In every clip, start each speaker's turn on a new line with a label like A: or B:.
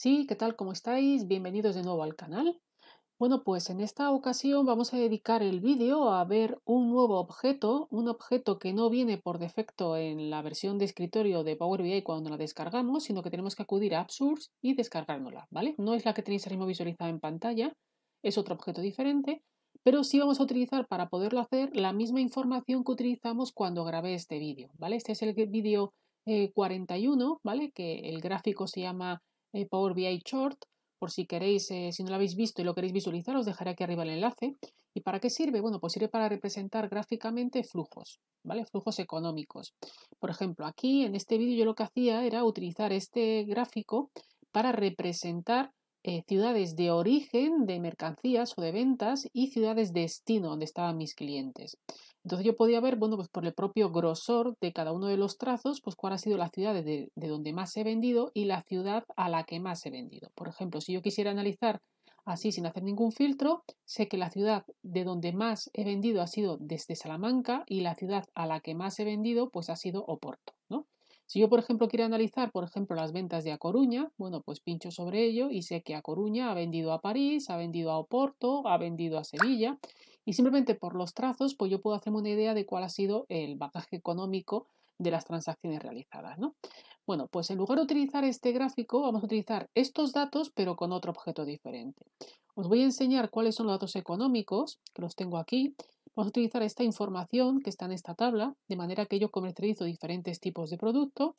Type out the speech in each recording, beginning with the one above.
A: Sí, ¿qué tal? ¿Cómo estáis? Bienvenidos de nuevo al canal. Bueno, pues en esta ocasión vamos a dedicar el vídeo a ver un nuevo objeto, un objeto que no viene por defecto en la versión de escritorio de Power BI cuando la descargamos, sino que tenemos que acudir a AppSource y descargárnosla, ¿vale? No es la que tenéis ahora mismo visualizada en pantalla, es otro objeto diferente, pero sí vamos a utilizar para poderlo hacer la misma información que utilizamos cuando grabé este vídeo, ¿vale? Este es el vídeo 41, eh, ¿vale? Que el gráfico se llama eh, Power BI Short, por si queréis, eh, si no lo habéis visto y lo queréis visualizar, os dejaré aquí arriba el enlace. ¿Y para qué sirve? Bueno, pues sirve para representar gráficamente flujos, ¿vale? Flujos económicos. Por ejemplo, aquí en este vídeo yo lo que hacía era utilizar este gráfico para representar eh, ciudades de origen de mercancías o de ventas y ciudades de destino donde estaban mis clientes. Entonces yo podía ver, bueno, pues por el propio grosor de cada uno de los trazos, pues cuál ha sido la ciudad de, de donde más he vendido y la ciudad a la que más he vendido. Por ejemplo, si yo quisiera analizar así sin hacer ningún filtro, sé que la ciudad de donde más he vendido ha sido desde Salamanca y la ciudad a la que más he vendido pues ha sido Oporto, ¿no? Si yo, por ejemplo, quiero analizar, por ejemplo, las ventas de A Coruña, bueno, pues pincho sobre ello y sé que A Coruña ha vendido a París, ha vendido a Oporto, ha vendido a Sevilla. Y simplemente por los trazos, pues yo puedo hacerme una idea de cuál ha sido el bagaje económico de las transacciones realizadas. ¿no? Bueno, pues en lugar de utilizar este gráfico, vamos a utilizar estos datos, pero con otro objeto diferente. Os voy a enseñar cuáles son los datos económicos, que los tengo aquí, Vamos a utilizar esta información que está en esta tabla, de manera que yo comercializo diferentes tipos de producto.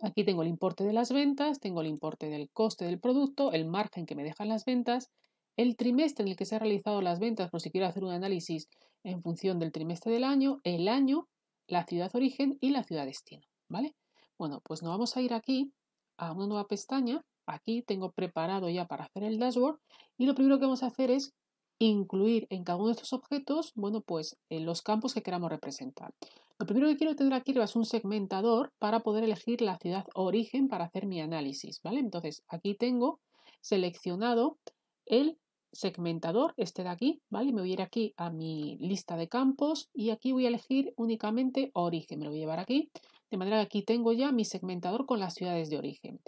A: Aquí tengo el importe de las ventas, tengo el importe del coste del producto, el margen que me dejan las ventas, el trimestre en el que se han realizado las ventas, por si quiero hacer un análisis en función del trimestre del año, el año, la ciudad origen y la ciudad destino, ¿vale? Bueno, pues nos vamos a ir aquí a una nueva pestaña. Aquí tengo preparado ya para hacer el dashboard y lo primero que vamos a hacer es incluir en cada uno de estos objetos, bueno, pues en eh, los campos que queramos representar. Lo primero que quiero tener aquí es un segmentador para poder elegir la ciudad origen para hacer mi análisis, ¿vale? Entonces, aquí tengo seleccionado el segmentador, este de aquí, ¿vale? Me voy a ir aquí a mi lista de campos y aquí voy a elegir únicamente origen, me lo voy a llevar aquí, de manera que aquí tengo ya mi segmentador con las ciudades de origen.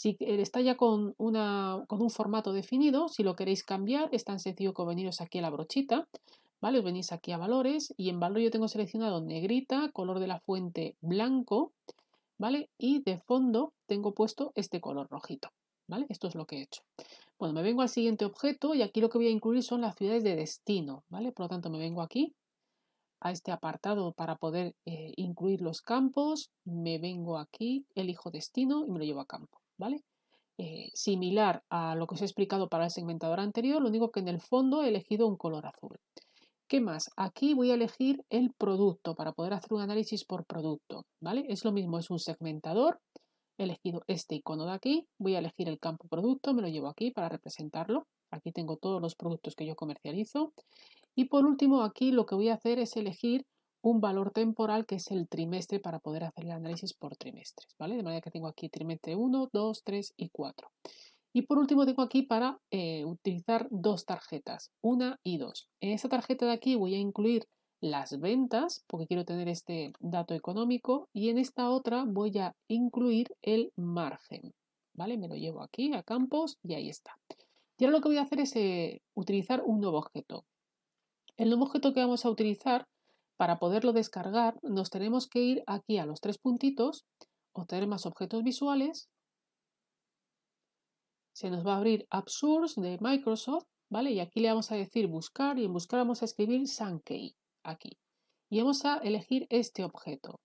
A: Si eh, está ya con, un formato definido, si lo queréis cambiar, es tan sencillo como veniros aquí a la brochita, ¿vale? venís aquí a valores y en valor yo tengo seleccionado negrita, color de la fuente blanco, ¿vale? Y de fondo tengo puesto este color rojito, ¿vale? Esto es lo que he hecho. Bueno, me vengo al siguiente objeto y aquí lo que voy a incluir son las ciudades de destino, ¿vale? Por lo tanto, me vengo aquí a este apartado para poder eh, incluir los campos, me vengo aquí, elijo destino y me lo llevo a campo. ¿vale? Eh, similar a lo que os he explicado para el segmentador anterior, lo único que en el fondo he elegido un color azul. ¿Qué más? Aquí voy a elegir el producto para poder hacer un análisis por producto, ¿vale? Es lo mismo, es un segmentador, he elegido este icono de aquí, voy a elegir el campo producto, me lo llevo aquí para representarlo, aquí tengo todos los productos que yo comercializo y por último aquí lo que voy a hacer es elegir un valor temporal que es el trimestre para poder hacer el análisis por trimestres, ¿vale? De manera que tengo aquí trimestre 1, 2, 3 y 4. Y por último tengo aquí para eh, utilizar dos tarjetas, una y dos. En esta tarjeta de aquí voy a incluir las ventas, porque quiero tener este dato económico, y en esta otra voy a incluir el margen, ¿vale? Me lo llevo aquí a campos y ahí está. Y ahora lo que voy a hacer es eh, utilizar un nuevo objeto. El nuevo objeto que vamos a utilizar para poderlo descargar nos tenemos que ir aquí a los tres puntitos, obtener más objetos visuales, se nos va a abrir AppSource de Microsoft, ¿vale? Y aquí le vamos a decir buscar y en buscar vamos a escribir Sankey, aquí. Y vamos a elegir este objeto.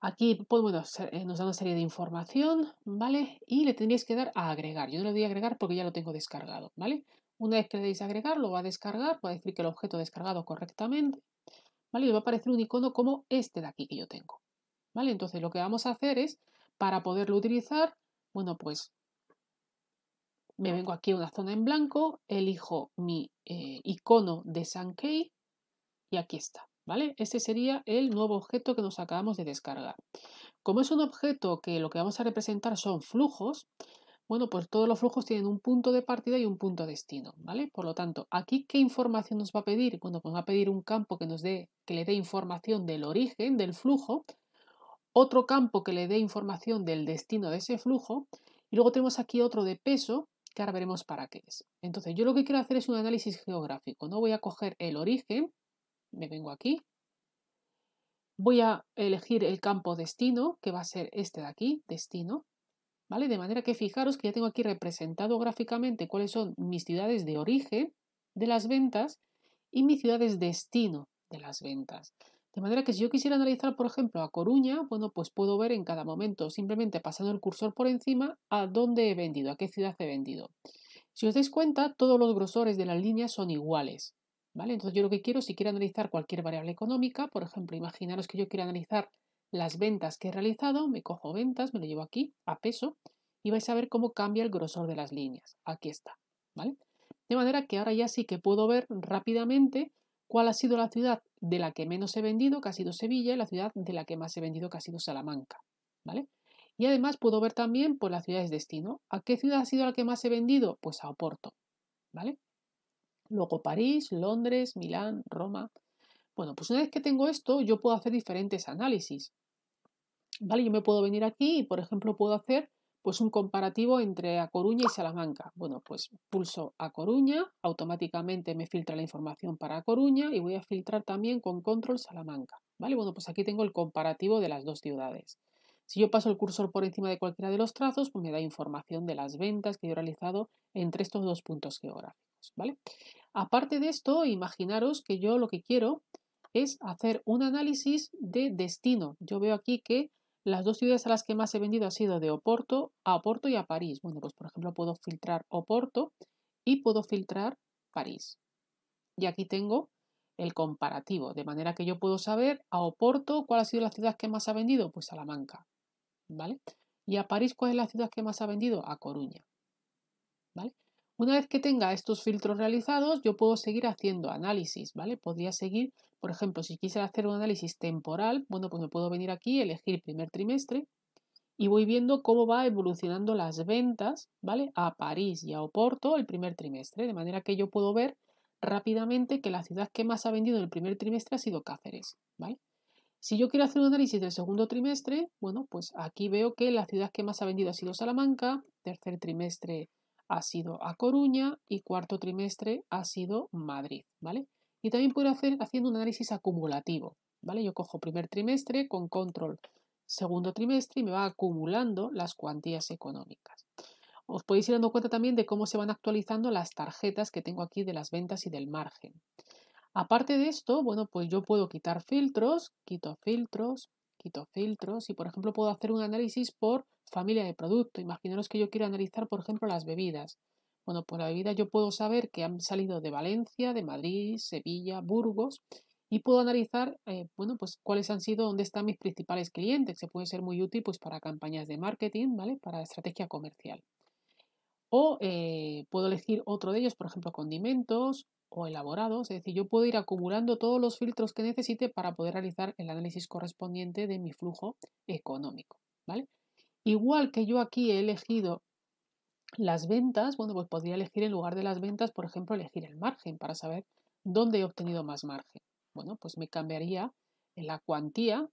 A: Aquí pues, bueno, eh, nos da una serie de información, ¿vale? Y le tendríais que dar a agregar. Yo no le doy a agregar porque ya lo tengo descargado, ¿vale? Una vez que le deis agregar, lo va a descargar, va a decir que el objeto ha descargado correctamente, ¿vale? Y va a aparecer un icono como este de aquí que yo tengo, ¿vale? Entonces lo que vamos a hacer es, para poderlo utilizar, bueno, pues me vengo aquí a una zona en blanco, elijo mi eh, icono de Sankey y aquí está, ¿vale? Este sería el nuevo objeto que nos acabamos de descargar. Como es un objeto que lo que vamos a representar son flujos, bueno, pues todos los flujos tienen un punto de partida y un punto de destino, ¿vale? Por lo tanto, aquí qué información nos va a pedir? Bueno, pues va a pedir un campo que nos dé que le dé información del origen del flujo, otro campo que le dé información del destino de ese flujo y luego tenemos aquí otro de peso que ahora veremos para qué es. Entonces, yo lo que quiero hacer es un análisis geográfico, no voy a coger el origen, me vengo aquí, voy a elegir el campo destino, que va a ser este de aquí, destino, ¿vale? De manera que fijaros que ya tengo aquí representado gráficamente cuáles son mis ciudades de origen de las ventas y mis ciudades destino de las ventas. De manera que si yo quisiera analizar, por ejemplo, a Coruña, bueno, pues puedo ver en cada momento, simplemente pasando el cursor por encima, a dónde he vendido, a qué ciudad he vendido. Si os dais cuenta, todos los grosores de la línea son iguales. ¿vale? Entonces yo lo que quiero, si quiero analizar cualquier variable económica, por ejemplo, imaginaros que yo quiero analizar las ventas que he realizado, me cojo ventas, me lo llevo aquí a peso y vais a ver cómo cambia el grosor de las líneas. Aquí está, ¿vale? De manera que ahora ya sí que puedo ver rápidamente cuál ha sido la ciudad de la que menos he vendido, que ha sido Sevilla, y la ciudad de la que más he vendido, que ha sido Salamanca, ¿vale? Y además puedo ver también pues, las ciudades de destino. ¿A qué ciudad ha sido la que más he vendido? Pues a Oporto, ¿vale? Luego París, Londres, Milán, Roma, bueno, pues una vez que tengo esto, yo puedo hacer diferentes análisis. ¿Vale? Yo me puedo venir aquí y, por ejemplo, puedo hacer pues un comparativo entre A Coruña y Salamanca. Bueno, pues pulso A Coruña, automáticamente me filtra la información para A Coruña y voy a filtrar también con control Salamanca. ¿Vale? Bueno, pues aquí tengo el comparativo de las dos ciudades. Si yo paso el cursor por encima de cualquiera de los trazos, pues me da información de las ventas que yo he realizado entre estos dos puntos geográficos. ¿Vale? Aparte de esto, imaginaros que yo lo que quiero es hacer un análisis de destino. Yo veo aquí que las dos ciudades a las que más he vendido ha sido de Oporto a Oporto y a París. Bueno, pues por ejemplo puedo filtrar Oporto y puedo filtrar París. Y aquí tengo el comparativo, de manera que yo puedo saber a Oporto cuál ha sido la ciudad que más ha vendido, pues Salamanca, ¿vale? Y a París cuál es la ciudad que más ha vendido, a Coruña, ¿vale? Una vez que tenga estos filtros realizados, yo puedo seguir haciendo análisis, ¿vale? Podría seguir, por ejemplo, si quisiera hacer un análisis temporal, bueno, pues me puedo venir aquí, elegir primer trimestre y voy viendo cómo va evolucionando las ventas, ¿vale? A París y a Oporto el primer trimestre, de manera que yo puedo ver rápidamente que la ciudad que más ha vendido en el primer trimestre ha sido Cáceres, ¿vale? Si yo quiero hacer un análisis del segundo trimestre, bueno, pues aquí veo que la ciudad que más ha vendido ha sido Salamanca, tercer trimestre ha sido A Coruña y cuarto trimestre ha sido Madrid, ¿vale? Y también puedo hacer haciendo un análisis acumulativo, ¿vale? Yo cojo primer trimestre con control segundo trimestre y me va acumulando las cuantías económicas. Os podéis ir dando cuenta también de cómo se van actualizando las tarjetas que tengo aquí de las ventas y del margen. Aparte de esto, bueno, pues yo puedo quitar filtros, quito filtros, quito filtros y, por ejemplo, puedo hacer un análisis por familia de producto. Imaginaros que yo quiero analizar, por ejemplo, las bebidas. Bueno, por pues la bebida yo puedo saber que han salido de Valencia, de Madrid, Sevilla, Burgos y puedo analizar, eh, bueno, pues cuáles han sido, dónde están mis principales clientes, Se puede ser muy útil pues para campañas de marketing, ¿vale? Para estrategia comercial. O eh, puedo elegir otro de ellos, por ejemplo, condimentos o elaborados. Es decir, yo puedo ir acumulando todos los filtros que necesite para poder realizar el análisis correspondiente de mi flujo económico. ¿vale? Igual que yo aquí he elegido las ventas, bueno, pues podría elegir en lugar de las ventas, por ejemplo, elegir el margen para saber dónde he obtenido más margen. Bueno, pues me cambiaría la cuantía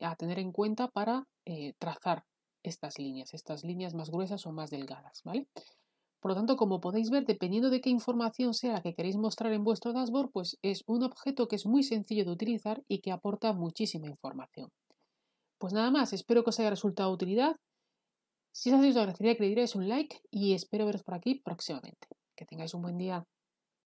A: a tener en cuenta para eh, trazar estas líneas, estas líneas más gruesas o más delgadas, ¿vale? Por lo tanto, como podéis ver, dependiendo de qué información sea la que queréis mostrar en vuestro dashboard, pues es un objeto que es muy sencillo de utilizar y que aporta muchísima información. Pues nada más, espero que os haya resultado de utilidad. Si es así, os agradecería que le dierais un like y espero veros por aquí próximamente. Que tengáis un buen día.